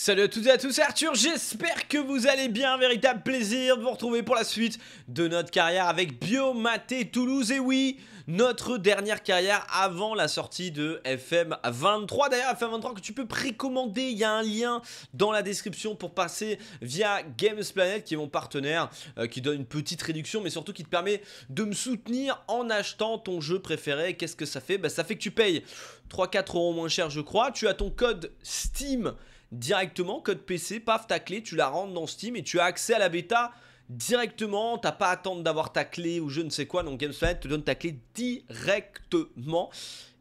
Salut à toutes et à tous, Arthur, j'espère que vous allez bien, véritable plaisir de vous retrouver pour la suite de notre carrière avec Biomaté Toulouse, et oui, notre dernière carrière avant la sortie de FM23, d'ailleurs FM23 que tu peux précommander, il y a un lien dans la description pour passer via Gamesplanet qui est mon partenaire, euh, qui donne une petite réduction mais surtout qui te permet de me soutenir en achetant ton jeu préféré, qu'est-ce que ça fait Bah ça fait que tu payes 3-4 euros moins cher je crois, tu as ton code STEAM directement, code PC, paf, ta clé, tu la rentres dans Steam et tu as accès à la bêta directement, t'as pas à attendre d'avoir ta clé ou je ne sais quoi, donc Gamesplanet te donne ta clé directement.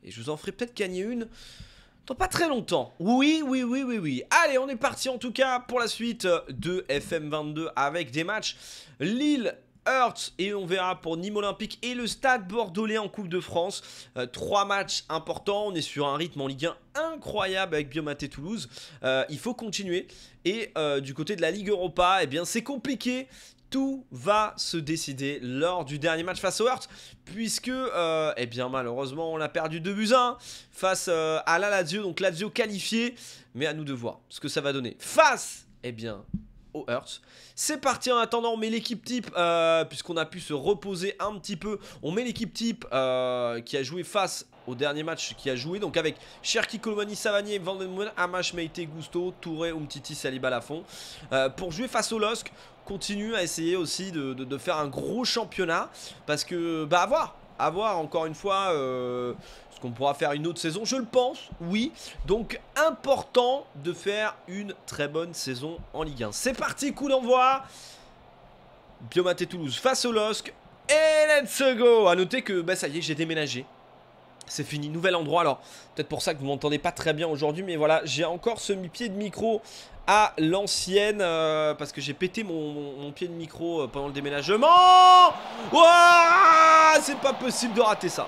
Et je vous en ferai peut-être gagner une dans pas très longtemps. Oui, oui, oui, oui, oui. Allez, on est parti en tout cas pour la suite de FM22 avec des matchs. Lille Hertz et on verra pour Nîmes Olympique et le Stade Bordelais en Coupe de France. Euh, trois matchs importants, on est sur un rythme en Ligue 1 incroyable avec Biomaté Toulouse. Euh, il faut continuer. Et euh, du côté de la Ligue Europa, eh bien c'est compliqué. Tout va se décider lors du dernier match face au Hertz, puisque, eh bien malheureusement, on a perdu 2 buts 1 face à la Lazio, donc Lazio qualifié, mais à nous de voir ce que ça va donner. Face, eh bien, au C'est parti en attendant, on met l'équipe type, euh, puisqu'on a pu se reposer un petit peu. On met l'équipe type euh, qui a joué face au dernier match qui a joué. Donc avec Cherki, Colomani, Savanier, Van Den Amash, Meite, Gusto, Touré, Umtiti, Saliba, Lafont. Euh, pour jouer face au LOSC, continue à essayer aussi de, de faire un gros championnat. Parce que, bah à voir, avoir voir encore une fois euh, ce qu'on pourra faire une autre saison, je le pense, oui. Donc important de faire une très bonne saison en Ligue 1. C'est parti, coup d'envoi. Biomaté Toulouse face au LOSC. Et let's go A noter que bah, ça y est, j'ai déménagé c'est fini, nouvel endroit. Alors, peut-être pour ça que vous m'entendez pas très bien aujourd'hui, mais voilà, j'ai encore ce pied de micro à l'ancienne euh, parce que j'ai pété mon, pied de micro euh, pendant le déménagement. Ouah c'est pas possible de rater ça.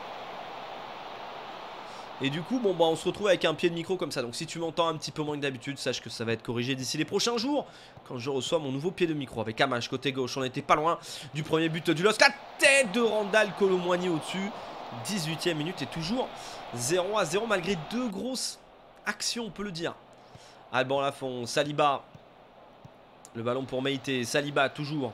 Et du coup, bon, bah, on se retrouve avec un pied de micro comme ça. Donc, si tu m'entends un petit peu moins que d'habitude, sache que ça va être corrigé d'ici les prochains jours. Quand je reçois mon nouveau pied de micro avec Amash côté gauche, on n'était pas loin du premier but du Lost La tête de Randall Colomoigny au-dessus. 18e minute et toujours 0 à 0 malgré deux grosses actions, on peut le dire. Alban Lafont, Saliba. Le ballon pour Meite, Saliba toujours.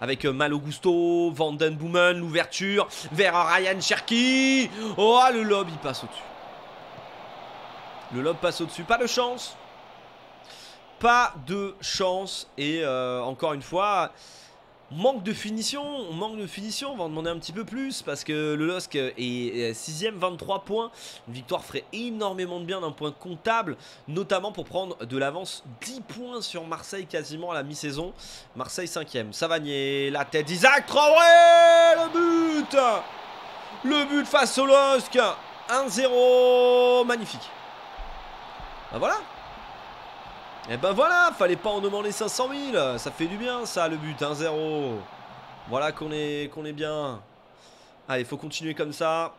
Avec euh, Malo Gusto, Vanden Boomen, l'ouverture vers Ryan Cherki. Oh, le lob, il passe au-dessus. Le lob passe au-dessus. Pas de chance. Pas de chance. Et euh, encore une fois, Manque de finition, on manque de finition, on va en demander un petit peu plus parce que le LOSC est 6ème, 23 points. Une victoire ferait énormément de bien d'un point comptable, notamment pour prendre de l'avance 10 points sur Marseille quasiment à la mi-saison. Marseille 5ème, Savagné, la tête d'Isaac, Traoré, le but Le but face au LOSC 1-0, magnifique. Ben voilà, et eh ben voilà, fallait pas en demander 500 000. Ça fait du bien, ça, le but, 1-0. Voilà qu'on est, qu'on est bien. Allez, faut continuer comme ça.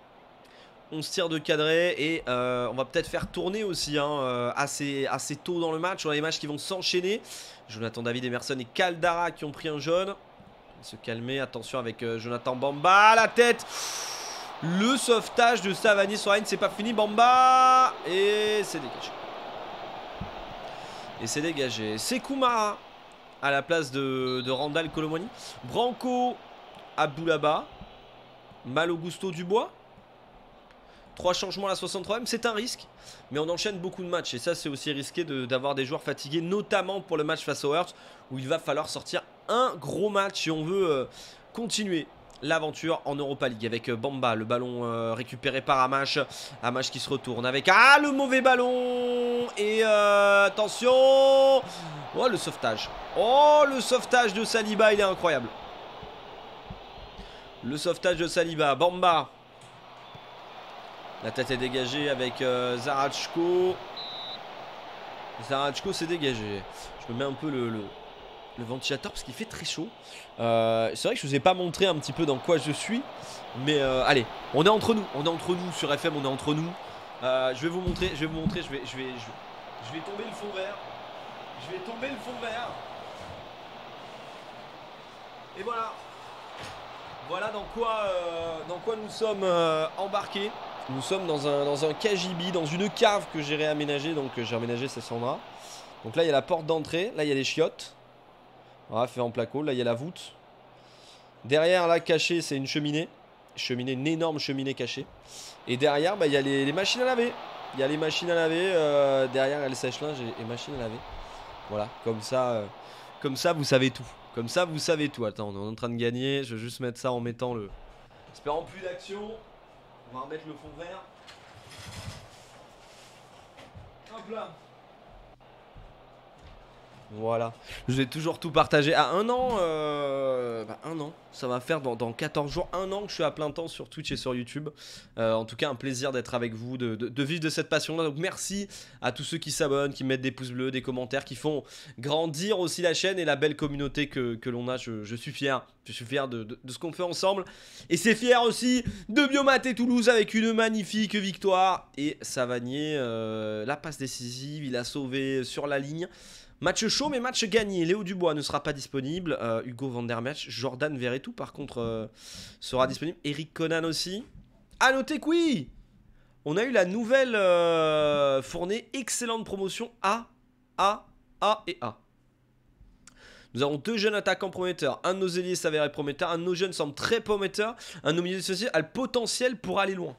On se tire de cadré et euh, on va peut-être faire tourner aussi hein, euh, assez, assez tôt dans le match. On a les matchs qui vont s'enchaîner. Jonathan David Emerson et Caldara qui ont pris un jaune. On va se calmer, attention avec euh, Jonathan Bamba. La tête Le sauvetage de Savani Soarin, c'est pas fini. Bamba Et c'est dégagé. Et c'est dégagé. C'est Kumara à la place de, Randall Colomoni. Branco Abdoulaba. Malo Gusto Dubois. Trois changements à la 63 ème c'est un risque, mais on enchaîne beaucoup de matchs et ça c'est aussi risqué d'avoir des joueurs fatigués, notamment pour le match face aux Hearts où il va falloir sortir un gros match si on veut euh, continuer l'aventure en Europa League avec euh, Bamba, le ballon euh, récupéré par Amash, Amash qui se retourne avec, ah le mauvais ballon et euh, attention oh le sauvetage oh le sauvetage de Saliba il est incroyable le sauvetage de Saliba, Bamba la tête est dégagée avec Zarachko Zarachko s'est dégagé je me mets un peu le le ventilateur parce qu'il fait très chaud. Euh, c'est vrai que je vous ai pas montré un petit peu dans quoi je suis, mais euh, allez, on est entre nous, on est entre nous sur FM, on est entre nous. Euh, je vais vous montrer, je vais vous montrer, je vais, je vais, je, vais tomber le fond vert, je vais tomber le fond vert. Et voilà, voilà dans quoi, dans quoi nous sommes embarqués. Nous sommes dans un, dans un dans une cave que j'ai réaménagée, donc j'ai aménagé, ça Sandra. Donc là il y a la porte d'entrée, là il y a les chiottes. Voilà, ah, fait en placo. Là, il y a la voûte. Derrière, là, caché, c'est une cheminée. Cheminée, une énorme cheminée cachée. Et derrière, bah, il y a les, machines à laver. Il y a les machines à laver. Euh, derrière, elle sèche-linge et, machines à laver. Voilà, comme ça, euh, comme ça, vous savez tout. Comme ça, vous savez tout. Attends, on est en train de gagner. Je vais juste mettre ça en mettant le... Espérant plus d'action. On va remettre le fond vert. Hop là voilà. Je vous toujours tout partagé. À un an, euh, bah, un an. Ça va faire dans, 14 jours, un an que je suis à plein temps sur Twitch et sur YouTube. Euh, en tout cas, un plaisir d'être avec vous, de, vivre de cette passion-là. Donc merci à tous ceux qui s'abonnent, qui mettent des pouces bleus, des commentaires, qui font grandir aussi la chaîne et la belle communauté que, l'on a. Je, suis fier. Je suis fier de, ce qu'on fait ensemble. Et c'est fier aussi de Biomat et Toulouse avec une magnifique victoire. Et Savanier, euh, la passe décisive, il a sauvé sur la ligne. Match chaud, mais match gagné. Léo Dubois ne sera pas disponible. Euh, Hugo Van Der Jordan Verretou, par contre, euh, sera disponible. Eric Conan aussi. À noter que oui On a eu la nouvelle euh, fournée. Excellente promotion A, A, A et A. Nous avons deux jeunes attaquants prometteurs. Un de nos ailiers s'avérait prometteur. Un de nos jeunes semble très prometteur. Un de nos milieux de a le potentiel pour aller loin.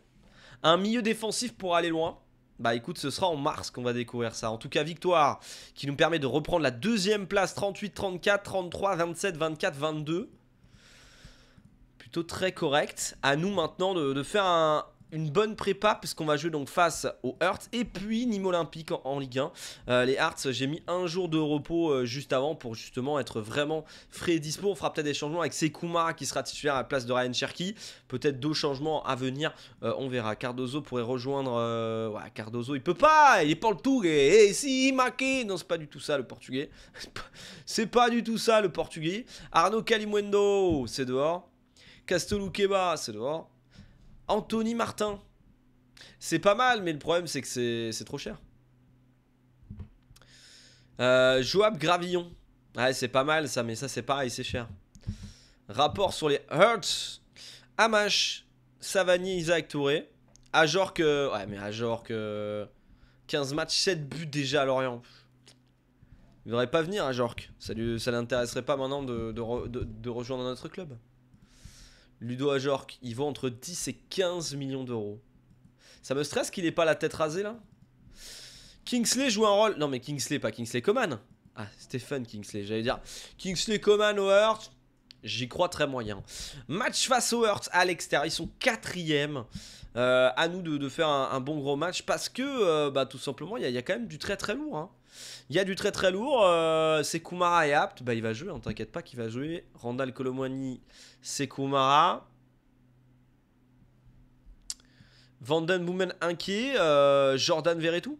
Un milieu défensif pour aller loin. Bah écoute, ce sera en mars qu'on va découvrir ça. En tout cas, victoire qui nous permet de reprendre la deuxième place 38, 34, 33, 27, 24, 22. Plutôt très correct. À nous maintenant de faire un, une bonne prépa puisqu'on va jouer donc face aux Hearts et puis Nîmes Olympique en, Ligue 1. Euh, les Hearts, j'ai mis un jour de repos euh, juste avant pour justement être vraiment frais et dispo. On fera peut-être des changements avec Sekouma qui sera titulaire à la place de Ryan Cherky. Peut-être deux changements à venir, euh, on verra. Cardozo pourrait rejoindre... Ouais, Cardozo, il peut pas, il est tout. Et si, maqué Non, c'est pas du tout ça le portugais. c'est pas du tout ça le portugais. Arnaud Calimundo, c'est dehors. Castoluqueba, c'est dehors. Anthony Martin. C'est pas mal, mais le problème, c'est que c'est trop cher. Euh, Joab Gravillon. Ouais, c'est pas mal ça, mais ça, c'est pareil, c'est cher. Rapport sur les Hurts, Amash, Savani, Isaac Touré. que euh, Ouais, mais euh, que 15 matchs, 7 buts déjà à Lorient. Il ne devrait pas venir à Ça, ne ça l'intéresserait pas maintenant de rejoindre notre club. Ludo Ajorc, il vaut entre 10 et 15 millions d'euros. Ça me stresse qu'il n'ait pas la tête rasée là Kingsley joue un rôle. Non mais Kingsley, pas Kingsley Coman. Ah, Stephen Kingsley, j'allais dire. Kingsley Coman au J'y crois très moyen. Match face au à l'extérieur. Ils sont quatrième. Euh, à nous de, faire un, bon gros match parce que, euh, bah, tout simplement, il y, a quand même du très très lourd. Hein. Il y a du très très lourd. Euh, c'est Kumara et Apt. Bah, il va jouer, on hein, t'inquiète pas qu'il va jouer. Randall Colomwani, c'est Kumara. Vanden Boomen inquiet. Euh, Jordan Veretout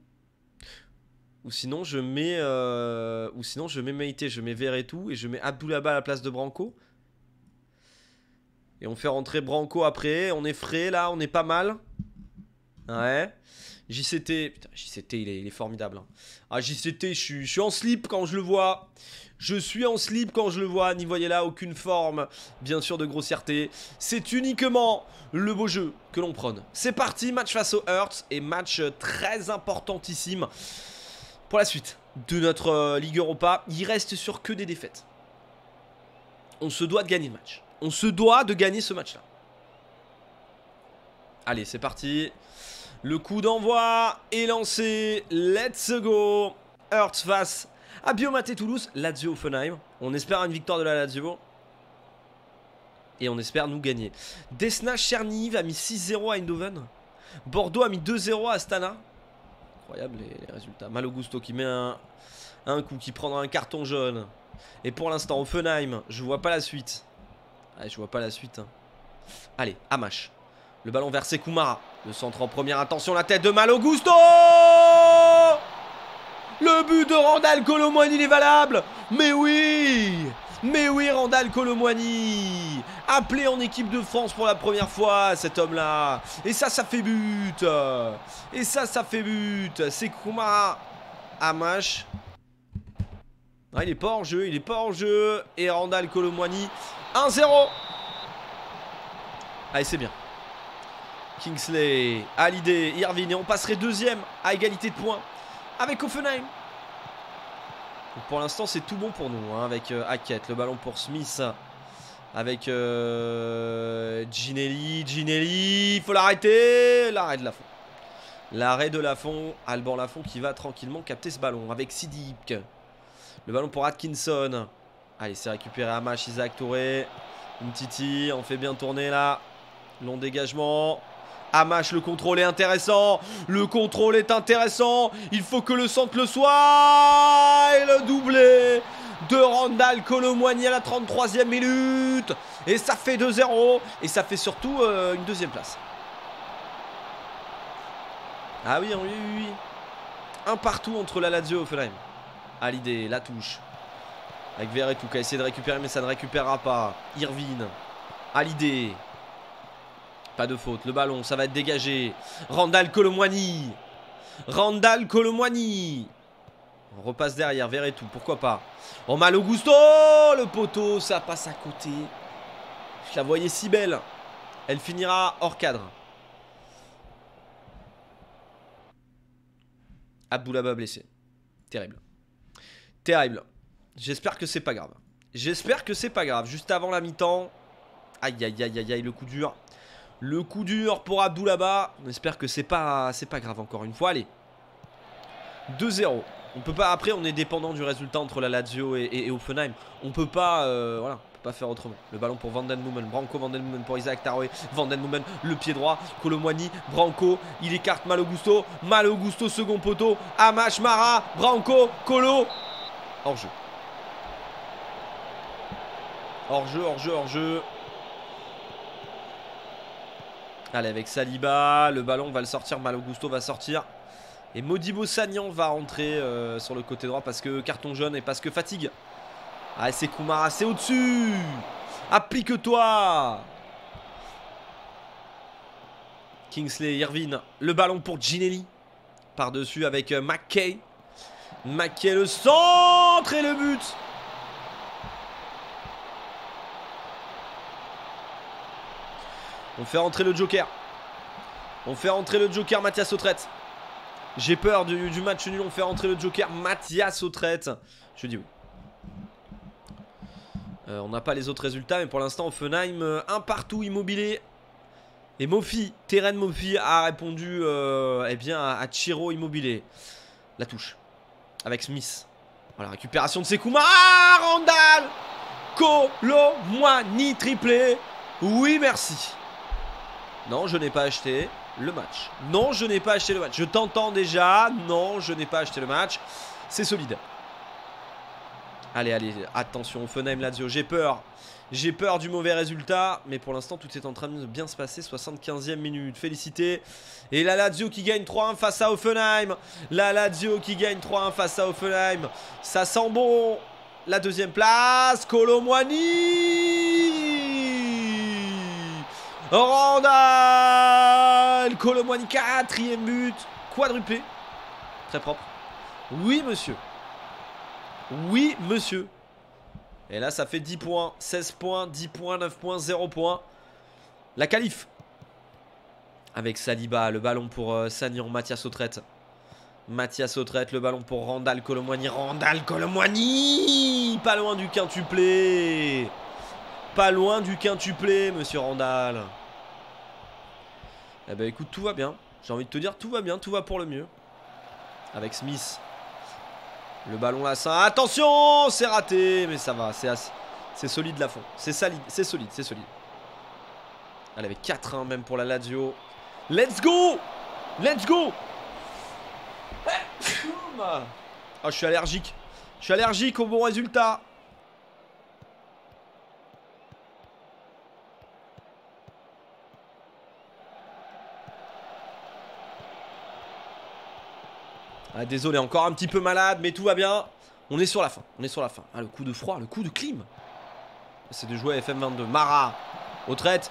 Ou sinon, je mets, euh, ou sinon, je mets Maïté, je mets Veretout et je mets Abdoulaba à la place de Branco. Et on fait rentrer Branco après. On est frais là, on est pas mal. Ouais. JCT, putain, JCT, il est, formidable. Hein. Ah, JCT, je suis, en slip quand je le vois. Je suis en slip quand je le vois. N'y voyez là aucune forme, bien sûr, de grossièreté. C'est uniquement le beau jeu que l'on prône. C'est parti, match face aux Hurts et match très importantissime pour la suite de notre euh, Ligue Europa. Il reste sur que des défaites. On se doit de gagner le match. On se doit de gagner ce match-là. Allez, c'est parti. Le coup d'envoi est lancé. Let's go. Hertz face à Biomaté Toulouse. Lazio Offenheim. On espère une victoire de la Lazio. Et on espère nous gagner. Desna Cherniv a mis 6-0 à Eindhoven. Bordeaux a mis 2-0 à Astana. Incroyable les, résultats. Malogusto qui met un, coup, qui prendra un carton jaune. Et pour l'instant, Offenheim, je vois pas la suite. Allez, ah, je vois pas la suite. Hein. Allez, Amash. Le ballon vers sekouma Le centre en première attention, la tête de Malogusto Le but de Randall Colomwani, il est valable Mais oui Mais oui, Randall Colomwani Appelé en équipe de France pour la première fois, cet homme-là Et ça, ça fait but Et ça, ça fait but Sekoumara Amash. Ah, il est pas en jeu, il est pas en jeu. Et Randall Colomwani, 1-0 Allez, ah, c'est bien. Kingsley, l'idée. Irvine Et on passerait deuxième à égalité de points avec Offenheim. pour l'instant, c'est tout bon pour nous. Hein, avec euh, Hackett, le ballon pour Smith. Avec euh, Ginelli. Ginelli, il faut l'arrêter. L'arrêt de Lafont. L'arrêt de Lafont. Alban Lafont qui va tranquillement capter ce ballon. Avec Sidik. Le ballon pour Atkinson. Allez, c'est récupéré à Isaac Touré. titi, on fait bien tourner là. Long dégagement. Hamash, le contrôle est intéressant. Le contrôle est intéressant. Il faut que le centre le soit. Et le doublé de Randall Colomwani à la 33e minute. Et ça fait 2-0. Et ça fait surtout euh, une deuxième place. Ah oui, oui, oui, oui. Un partout entre la Lazio et Offenheim. À l'idée, la touche. Avec Veretout qui a essayé de récupérer, mais ça ne récupérera pas. Irvine. À l'idée. Pas de faute. Le ballon, ça va être dégagé. Randall Colomwani. Randall Colomwani. On repasse derrière, verrez tout, pourquoi pas. Oh mal au gusto, le poteau, ça passe à côté. Je la voyais si belle. Elle finira hors cadre. Abdoulaba blessé. Terrible. Terrible. J'espère que c'est pas grave. J'espère que c'est pas grave. Juste avant la mi-temps. Aïe aïe aïe aïe aïe le coup dur. Le coup dur pour Abdou bas On espère que c'est pas, pas grave encore une fois. Allez. 2-0. On peut pas. Après, on est dépendant du résultat entre la Lazio et, Offenheim. On peut pas. Euh, voilà. peut pas faire autrement. Le ballon pour Vandenmoumen Branco Vandenmoumen pour Isaac Taroé. Vandenmoumen le pied droit. Moigny, Branco. Il écarte Malogusto. Malogusto, second poteau. Amash Mara. Branco. Colo. Hors jeu. Hors jeu, hors jeu, hors jeu. Allez, avec Saliba, le ballon va le sortir, Malo Gusto va sortir. Et Modibo Sagnan va rentrer euh, sur le côté droit parce que carton jaune et parce que fatigue. Ah, c'est Koumara, ah, c'est au-dessus Applique-toi Kingsley Irvine, le ballon pour Ginelli. Par-dessus avec euh, McKay. McKay le centre et le but On fait rentrer le Joker. On fait rentrer le Joker, Mathias Autrette. J'ai peur du, match nul. On fait rentrer le Joker, Mathias Autrette. Je dis oui. Euh, on n'a pas les autres résultats, mais pour l'instant, Offenheim, euh, un partout immobilier. Et Mofi, Terren Mofi a répondu euh, eh bien, à, Chiro immobilier. La touche. Avec Smith. Voilà, récupération de Sekouma. Ah, Randall ni triplé. Oui, merci. Non, je n'ai pas acheté le match. Non, je n'ai pas acheté le match. Je t'entends déjà. Non, je n'ai pas acheté le match. C'est solide. Allez, allez, attention, Offenheim Lazio, j'ai peur. J'ai peur du mauvais résultat, mais pour l'instant, tout est en train de bien se passer. 75e minute, félicité. Et la Lazio qui gagne 3-1 face à Offenheim. La Lazio qui gagne 3-1 face à Offenheim. Ça sent bon. La deuxième place, Colomwani Randall Colomboigny, quatrième but, quadruplé. Très propre. Oui, monsieur. Oui, monsieur. Et là, ça fait 10 points, 16 points, 10 points, 9 points, 0 points. La qualif. Avec Saliba, le ballon pour euh, Sagnon, Mathias Autrette. Mathias Autrette, le ballon pour Randal, COLOMOINI Randall COLOMOINI Pas loin du quintuplé Pas loin du quintuplé, monsieur Randal. Eh ben écoute, tout va bien. J'ai envie de te dire, tout va bien, tout va pour le mieux. Avec Smith. Le ballon là, ça. Attention, c'est raté, mais ça va, c'est C'est solide la fond. C'est solide, c'est solide, c'est solide. Elle avait 4 1 même pour la Lazio. Let's go Let's go eh, Ah, je suis allergique. Je suis allergique au bon résultat. Ah, désolé, encore un petit peu malade, mais tout va bien. On est sur la fin, on est sur la fin. Ah, le coup de froid, le coup de clim. C'est de jouer FM22. Mara, au traite.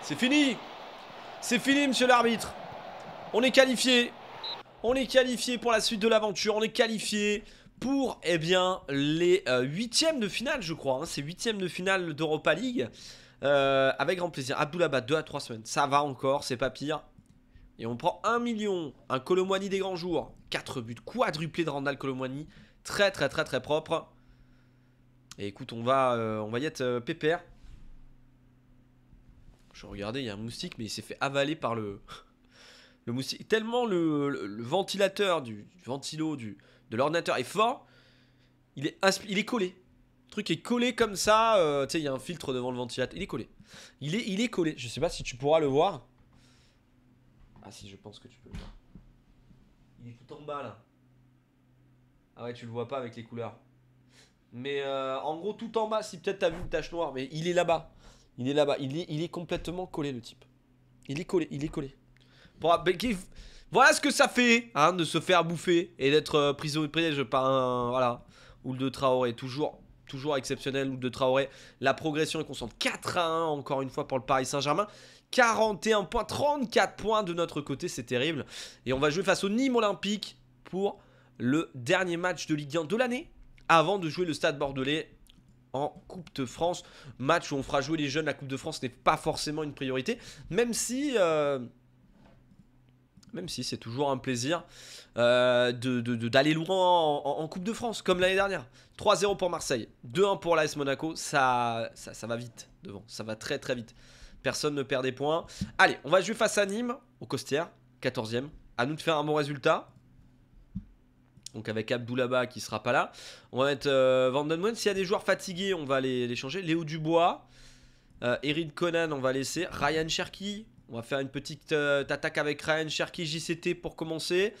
C'est fini. C'est fini, monsieur l'arbitre. On est qualifié. On est qualifié pour la suite de l'aventure. On est qualifié pour eh bien, les euh, huitièmes de finale, je crois. C'est hein. C'est huitièmes de finale d'Europa League. Euh, avec grand plaisir. Abdullah, 2 à 3 semaines. Ça va encore, c'est pas pire et on prend 1 million, un Colomwani des grands jours, 4 buts quadruplés de Randall Colomwani, très très très très propre. Et écoute, on va, euh, on va y être euh, pépère. Je regardais, il y a un moustique, mais il s'est fait avaler par le, le moustique. Tellement le, ventilateur du, ventilo du, de l'ordinateur est fort, il est, il est collé. Le truc est collé comme ça, euh, tu sais, il y a un filtre devant le ventilateur, il est collé. Il est, il est collé, je sais pas si tu pourras le voir. Ah si, je pense que tu peux le voir. Il est tout en bas là. Ah ouais, tu le vois pas avec les couleurs. Mais euh, en gros, tout en bas, si peut-être t'as vu une tache noire, mais il est là-bas. Il est là-bas. Il est, il est complètement collé, le type. Il est collé, il est collé. voilà ce que ça fait, hein, de se faire bouffer et d'être euh, pris au piège par un. Voilà. Ou de Traoré, toujours toujours exceptionnel ou de Traoré. La progression est constante. 4 à 1 encore une fois pour le Paris Saint-Germain. 41 points, 34 points de notre côté, c'est terrible. Et on va jouer face au Nîmes Olympique pour le dernier match de Ligue 1 de l'année avant de jouer le Stade Bordelais en Coupe de France. Match où on fera jouer les jeunes, la Coupe de France n'est pas forcément une priorité, même si... Euh, même si c'est toujours un plaisir euh, d'aller loin en, Coupe de France, comme l'année dernière. 3-0 pour Marseille, 2-1 pour l'AS Monaco, ça, ça, ça va vite devant, ça va très très vite. Personne ne perd des points. Allez, on va jouer face à Nîmes, au Costière, 14 ème À nous de faire un bon résultat. Donc avec Abdoulaba qui sera pas là. On va mettre euh, Vandenwen. S'il y a des joueurs fatigués, on va les, changer. Léo Dubois. Euh, Erin Conan, on va laisser. Ryan Cherky. On va faire une petite euh, attaque avec Ryan Cherky JCT pour commencer.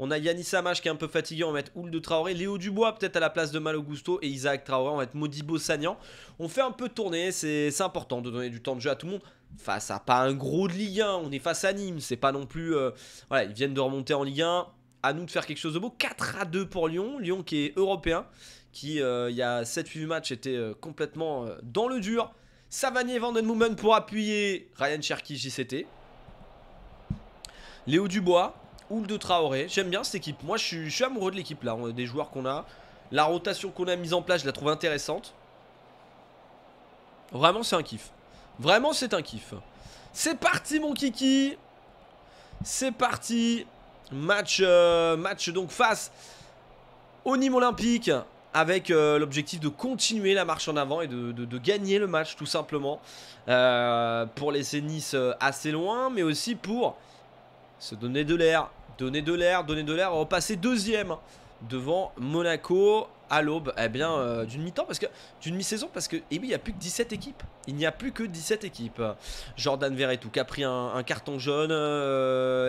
On a Yanis qui est un peu fatigué on va mettre de Traoré, Léo Dubois peut-être à la place de Malo et Isaac Traoré, on va mettre Modibo Sagnan. On fait un peu tourner, c'est important de donner du temps de jeu à tout le monde. Face à pas un gros de Ligue 1, on est face à Nîmes, c'est pas non plus... Euh, voilà, ils viennent de remonter en Ligue 1, à nous de faire quelque chose de beau. 4 à 2 pour Lyon, Lyon qui est européen, qui euh, il y a 7-8 matchs était euh, complètement dans le dur. Savanier Vandenmoumen pour appuyer Ryan Cherki JCT. Léo Dubois, ou de Traoré. J'aime bien cette équipe. Moi, je suis, amoureux de l'équipe là, euh, des joueurs qu'on a. La rotation qu'on a mise en place, je la trouve intéressante. Vraiment, c'est un kiff. Vraiment, c'est un kiff. C'est parti, mon kiki. C'est parti. Match, euh, match donc face au Nîmes Olympique avec euh, l'objectif de continuer la marche en avant et de, gagner le match tout simplement pour laisser Nice assez loin mais aussi pour se donner de l'air Donner de l'air, donner de l'air, repasser deuxième devant Monaco à l'aube eh bien d'une mi-temps parce que d'une mi-saison parce que eh bien, il n'y a plus que 17 équipes. Il n'y a plus que 17 équipes. Jordan Veretout qui a pris un, carton jaune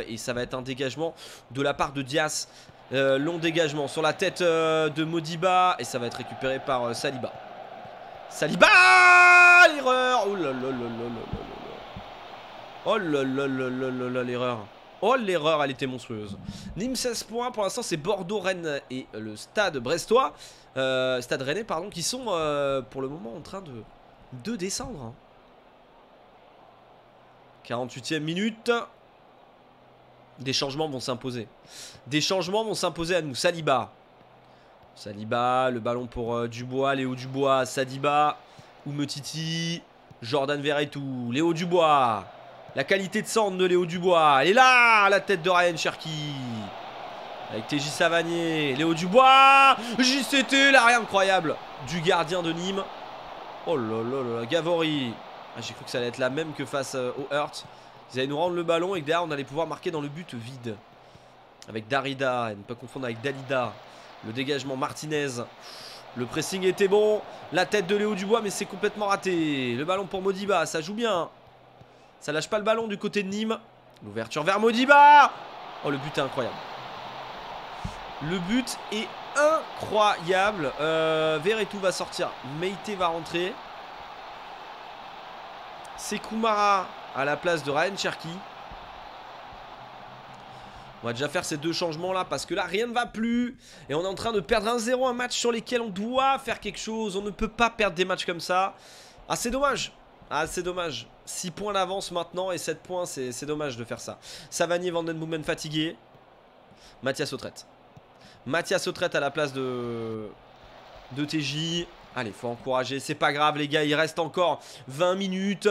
et ça va être un dégagement de la part de Diaz. long dégagement sur la tête de Modiba et ça va être récupéré par Saliba. Saliba l'erreur Oh là là là là là là là Oh là là là là là l'erreur Oh l'erreur, elle était monstrueuse. Nîmes 16 points, pour l'instant c'est Bordeaux, Rennes et euh, le stade brestois, euh, stade rennais pardon, qui sont euh, pour le moment en train de, de descendre. 48 hein. e minute. Des changements vont s'imposer. Des changements vont s'imposer à nous. Saliba. Saliba, le ballon pour Dubois, Léo Dubois, Sadiba, Oumetiti, Jordan Verretou, Léo Dubois. La qualité de centre de Léo Dubois. Elle est là, la tête de Ryan Cherki. Avec TJ Savanier. Léo Dubois. JCT, l'arrière incroyable du gardien de Nîmes. Oh là là là, Gavori. Ah, j'ai cru que ça allait être la même que face euh, au Hurt. Ils allaient nous rendre le ballon et que derrière on allait pouvoir marquer dans le but vide. Avec Darida, et ne pas confondre avec Dalida. Le dégagement Martinez. Le pressing était bon. La tête de Léo Dubois, mais c'est complètement raté. Le ballon pour Modiba, ça joue bien. Ça lâche pas le ballon du côté de Nîmes. L'ouverture vers Modiba Oh, le but est incroyable. Le but est incroyable. Euh, va sortir. Meite va rentrer. C'est à la place de Ryan Cherki. On va déjà faire ces deux changements là parce que là rien ne va plus et on est en train de perdre 1-0 un match sur lequel on doit faire quelque chose. On ne peut pas perdre des matchs comme ça. Ah c'est dommage ah, c'est dommage. 6 points d'avance maintenant et 7 points, c'est dommage de faire ça. Savani Van fatigué. Mathias Autrette. Mathias Autrette à la place de, de TJ. Allez, faut encourager. C'est pas grave, les gars. Il reste encore 20 minutes.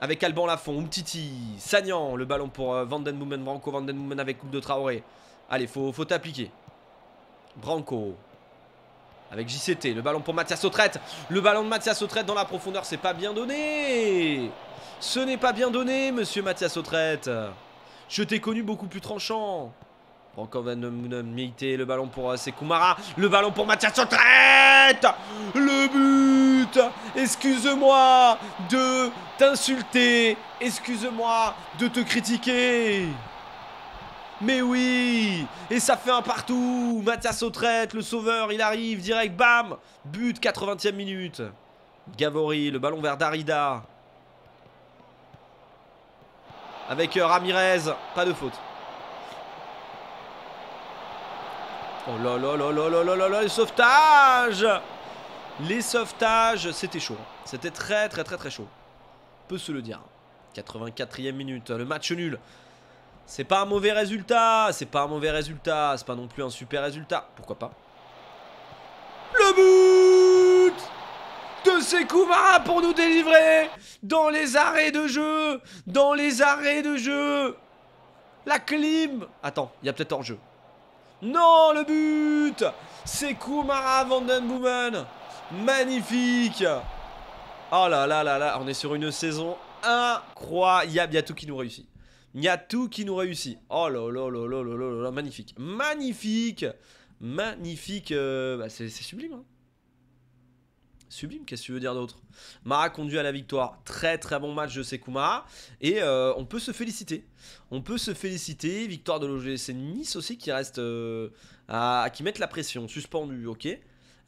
Avec Alban Lafont, Umtiti, Sagnan, le ballon pour euh, vandenboumen Vandenboomen, Branco Vandenboomen avec Coupe de Traoré. Allez, faut, faut t'appliquer. Branco, avec JCT, le ballon pour Mathias Autrette, Le ballon de Mathias Autrette dans la profondeur, c'est pas bien donné. Ce n'est pas bien donné, monsieur Mathias Autrette, Je t'ai connu beaucoup plus tranchant. Encore Van militer le ballon pour euh, Sekoumara, le ballon pour Mathias Sautrette Le but Excuse-moi de t'insulter, excuse-moi de te critiquer mais oui Et ça fait un partout Mathias Autrette, le sauveur, il arrive direct, bam But, 80e minute. Gavori, le ballon vers Darida. Avec euh, Ramirez, pas de faute. Oh là là là là là là là là, les sauvetages Les sauvetages, c'était chaud. Hein. C'était très très très très chaud. Peut se le dire. 84e minute, le match nul c'est pas un mauvais résultat, c'est pas un mauvais résultat, c'est pas non plus un super résultat. Pourquoi pas Le but de Sekoumara pour nous délivrer dans les arrêts de jeu, dans les arrêts de jeu. La clim Attends, il y a peut-être hors-jeu. Non, le but Sekoumara Vandenboomen Magnifique Oh là là là là, on est sur une saison incroyable, il y a tout qui nous réussit tout qui nous réussit. Oh là là là là là là là, magnifique. Magnifique Magnifique euh, bah, C'est sublime. Hein. Sublime, qu'est-ce que tu veux dire d'autre Mara conduit à la victoire. Très très bon match de Sekouma. Et euh, on peut se féliciter. On peut se féliciter. Victoire de l'OGC Nice aussi qui reste euh, à, qui mettent la pression. Suspendu, ok. Et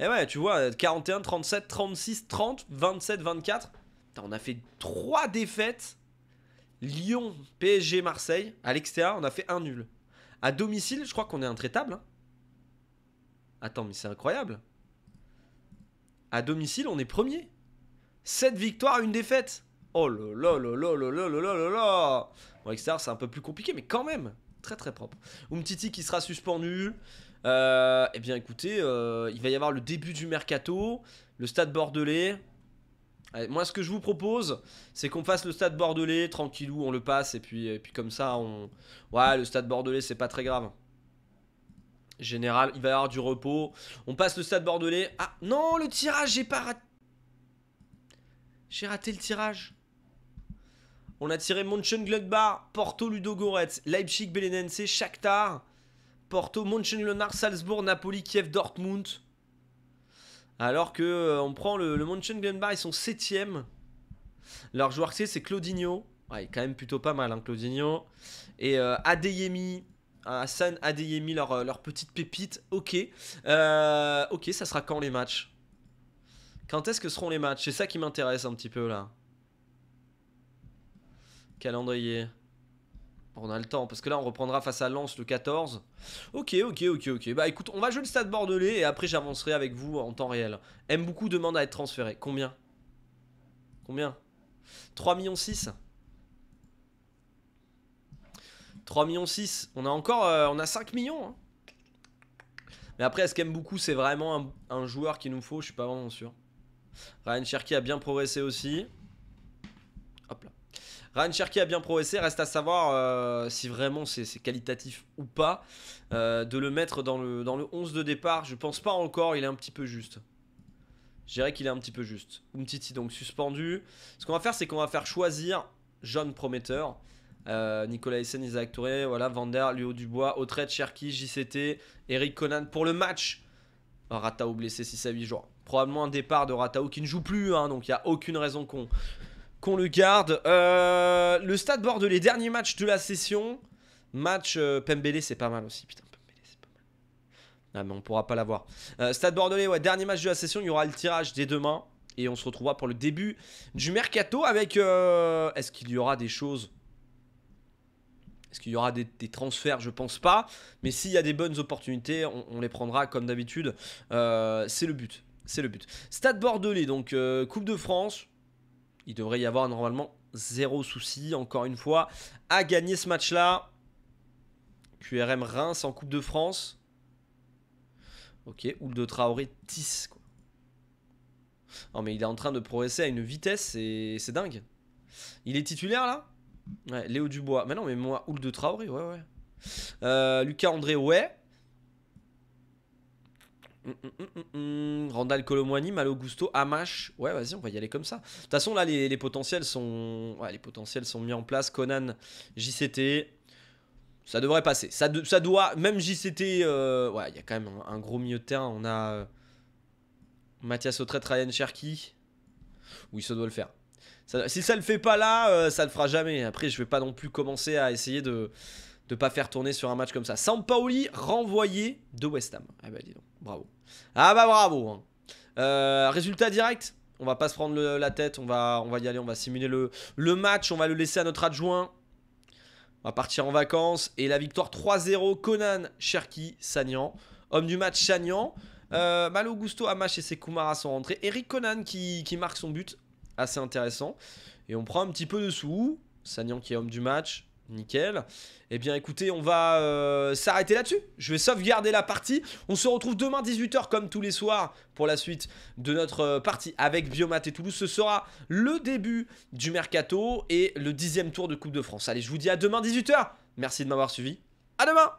eh ouais, tu vois, 41, 37, 36, 30, 27, 24. on a fait 3 défaites Lyon, PSG, Marseille, à l'extérieur, on a fait un nul. À domicile, je crois qu'on est intraitable. Hein. Attends, mais c'est incroyable. À domicile, on est premier. 7 victoires, une défaite. Oh là là là là là là là là là Bon, l'extérieur, c'est un peu plus compliqué, mais quand même, très très propre. Umtiti qui sera suspendu. Euh, eh bien, écoutez, euh, il va y avoir le début du mercato. Le stade bordelais, moi, ce que je vous propose, c'est qu'on fasse le stade bordelais tranquillou, on le passe et puis, puis comme ça, on. Ouais, le stade bordelais, c'est pas très grave. Général, il va y avoir du repos. On passe le stade bordelais. Ah non, le tirage, j'ai pas raté. J'ai raté le tirage. On a tiré Mönchengladbach, Porto, Ludogorets, Leipzig, Belenense, Shakhtar, Porto, Mönchengladbach, Salzbourg, Napoli, Kiev, Dortmund. Alors que euh, on prend le, le Mönchengladbach, ils sont 7 Leur joueur clé, c'est Claudinho. Ouais, quand même plutôt pas mal, hein, Claudinho. Et euh, Adeyemi. Ah, Hassan Adeyemi, euh, leur, petite pépite. Ok. ok, ça sera quand les matchs Quand est-ce que seront les matchs C'est ça qui m'intéresse un petit peu là. Calendrier. On a le temps, parce que là on reprendra face à Lens le 14. Ok, ok, ok, ok. Bah écoute, on va jouer le stade bordelais et après j'avancerai avec vous en temps réel. Aime beaucoup demande à être transféré. Combien Combien 3 millions 6 3 millions 6. On a encore euh, on a 5 millions. Hein. Mais après, est-ce qu'aime beaucoup c'est vraiment un, joueur qu'il nous faut Je suis pas vraiment sûr. Ryan Cherky a bien progressé aussi. Ryan Cherky a bien progressé, reste à savoir euh, si vraiment c'est qualitatif ou pas. Euh, de le mettre dans le, dans 11 de départ, je pense pas encore, il est un petit peu juste. Je dirais qu'il est un petit peu juste. Umtiti donc suspendu. Ce qu'on va faire, c'est qu'on va faire choisir John Prometteur. Euh, Nicolas Essen, Isaac Touré, voilà, Vander, Léo Dubois, Autret, Cherki, JCT, Eric Conan pour le match. Ratao blessé 6 à 8 jours. Probablement un départ de Ratao qui ne joue plus, hein, donc il n'y a aucune raison qu'on qu'on le garde. Euh, le stade bordelais, dernier match de la session. Match euh, Pembele, c'est pas mal aussi. Putain, Pembele, c'est pas mal. Ah, mais on pourra pas l'avoir. Euh, stade bordelais, ouais, dernier match de la session. Il y aura le tirage dès demain. Et on se retrouvera pour le début du mercato avec. Est-ce qu'il y aura des choses Est-ce qu'il y aura des, transferts Je pense pas. Mais s'il y a des bonnes opportunités, on, les prendra comme d'habitude. c'est le but. C'est le but. Stade bordelais, donc Coupe de France il devrait y avoir normalement zéro souci, encore une fois, à gagner ce match-là. QRM Reims en Coupe de France. Ok, ou de Traoré 10. Non mais il est en train de progresser à une vitesse et c'est dingue. Il est titulaire là Ouais, Léo Dubois. Mais non mais moi, Oul de Traoré, ouais ouais. Euh, Lucas André, ouais. Randal mm, mm, mm, Randall Colomwani, Malo Gusto, Hamash. Ouais, vas-y, on va y aller comme ça. De toute façon, là, les, potentiels sont les potentiels sont mis en place. Conan, JCT. Ça devrait passer. Ça, ça doit. Même JCT. Euh, ouais, il y a quand même un, gros milieu de terrain. On a euh, Mathias Autret, Ryan Cherki. Oui, ça doit le faire. si ça le fait pas là, ça euh, ça le fera jamais. Après, je vais pas non plus commencer à essayer de de pas faire tourner sur un match comme ça. Sampaoli renvoyé de West Ham. Ah bah, dis donc, bravo. Ah bah bravo. Hein. Euh, résultat direct on va pas se prendre la tête, on va, on va y aller, on va simuler le, le match, on va le laisser à notre adjoint. On va partir en vacances. Et la victoire 3-0, Conan, Cherki, Sagnan. Homme du match, Sagnan. Euh, Malo Gusto, Hamash et ses Kumaras sont rentrés. Eric Conan qui, qui, marque son but. Assez intéressant. Et on prend un petit peu de sous. Sagnan qui est homme du match. Nickel. Eh bien écoutez, on va euh, s'arrêter là-dessus. Je vais sauvegarder la partie. On se retrouve demain 18h comme tous les soirs pour la suite de notre euh, partie avec Biomat et Toulouse. Ce sera le début du mercato et le dixième tour de Coupe de France. Allez, je vous dis à demain 18h. Merci de m'avoir suivi. À demain